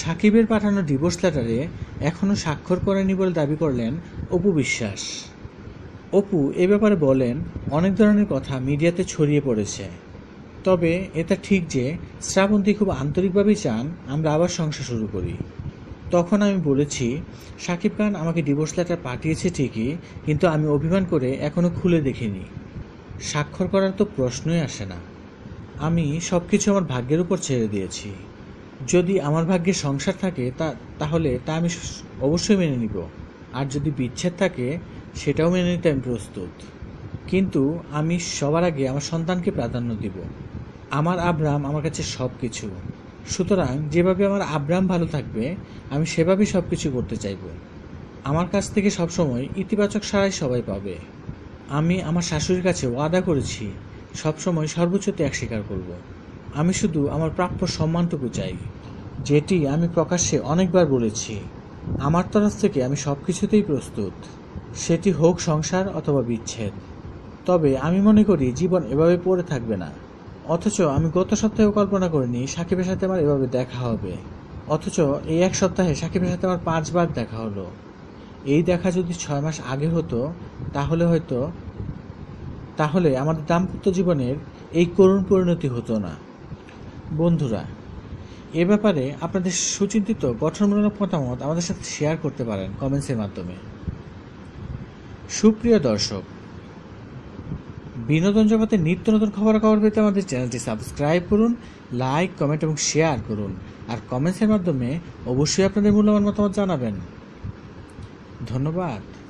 সাকিবের পাঠানো ডিভোর্স লেটারে এখনও স্বাক্ষর করেনি বলে দাবি করলেন অপু বিশ্বাস অপু এ ব্যাপারে বলেন অনেক ধরনের কথা মিডিয়াতে ছড়িয়ে পড়েছে তবে এটা ঠিক যে শ্রাবন্তী খুব আন্তরিকভাবেই চান আমরা আবার সংসার শুরু করি তখন আমি বলেছি সাকিব খান আমাকে ডিভোর্স লেটার পাঠিয়েছে ঠিকই কিন্তু আমি অভিমান করে এখনও খুলে দেখিনি স্বাক্ষর করার তো প্রশ্নই আসে না আমি সব কিছু আমার ভাগ্যের উপর ছেড়ে দিয়েছি যদি আমার ভাগ্যে সংসার থাকে তা তাহলে তা আমি অবশ্যই মেনে নিব আর যদি বিচ্ছেদ থাকে সেটাও মেনে নিতে আমি প্রস্তুত কিন্তু আমি সবার আগে আমার সন্তানকে প্রাধান্য দিব আমার আব্রাম আমার কাছে সব কিছু সুতরাং যেভাবে আমার আব্রাম ভালো থাকবে আমি সেভাবেই সব কিছু করতে চাইব আমার কাছ থেকে সবসময় ইতিবাচক সারাই সবাই পাবে আমি আমার শাশুড়ির কাছে ওয়াদা করেছি সবসময় সর্বোচ্চ ত্যাগ স্বীকার করব আমি শুধু আমার প্রাপ্য সম্মানটুকু চাই যেটি আমি প্রকাশ্যে অনেকবার বলেছি আমার তরফ থেকে আমি সব কিছুতেই প্রস্তুত সেটি হোক সংসার অথবা বিচ্ছেদ তবে আমি মনে করি জীবন এভাবে পড়ে থাকবে না অথচ আমি গত সপ্তাহেও কল্পনা করিনি সাকিবের সাথে আমার এভাবে দেখা হবে অথচ এই এক সপ্তাহে সাকিবের সাথে আমার পাঁচবার দেখা হলো এই দেখা যদি ছয় মাস আগে হতো তাহলে হয়তো তাহলে আমাদের দাম্পত্য জীবনের এই করুণ পরিণতি হতো না বন্ধুরা এ ব্যাপারে আপনাদের সুচিন্তিত গঠনমূলক মতামত আমাদের সাথে শেয়ার করতে পারেন কমেন্টসের মাধ্যমে সুপ্রিয় দর্শক বিনোদন জগতে নিত্য নতুন খবরাখবর পেতে আমাদের চ্যানেলটি সাবস্ক্রাইব করুন লাইক কমেন্ট এবং শেয়ার করুন আর কমেন্টসের মাধ্যমে অবশ্যই আপনাদের মূল্যবান মতামত জানাবেন ধন্যবাদ